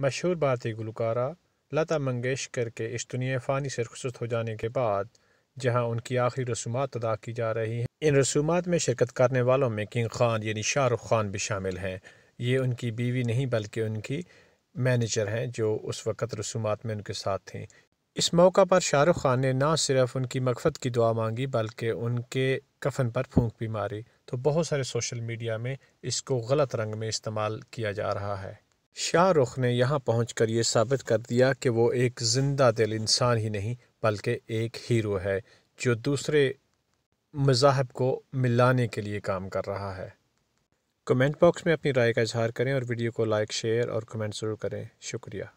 मशहूर भारतीय गुलकारा लता मंगेशकर के इस दुनिया फ़ानी से रुखसत हो जाने के बाद जहां उनकी आखिरी रसूमा अदा की जा रही हैं इन रसूमा में शिरकत करने वालों में किंग खान यानी शाहरुख खान भी शामिल हैं ये उनकी बीवी नहीं बल्कि उनकी मैनेजर हैं जो उस वक़्त रसूमा में उनके साथ थीं इस मौका पर शाहरुख खान ने ना सिर्फ उनकी मकफत की दुआ मांगी बल्कि उनके कफन पर फूंक भी मारी तो बहुत सारे सोशल मीडिया में इसको गलत रंग में इस्तेमाल किया जा रहा है शाहरुख ने यहाँ पहुँच कर ये साबित कर दिया कि वो एक ज़िंदा दिल इंसान ही नहीं बल्कि एक हीरो है जो दूसरे मजाहब को मिलाने के लिए काम कर रहा है कमेंट बॉक्स में अपनी राय का इजहार करें और वीडियो को लाइक शेयर और कमेंट ज़रूर करें शुक्रिया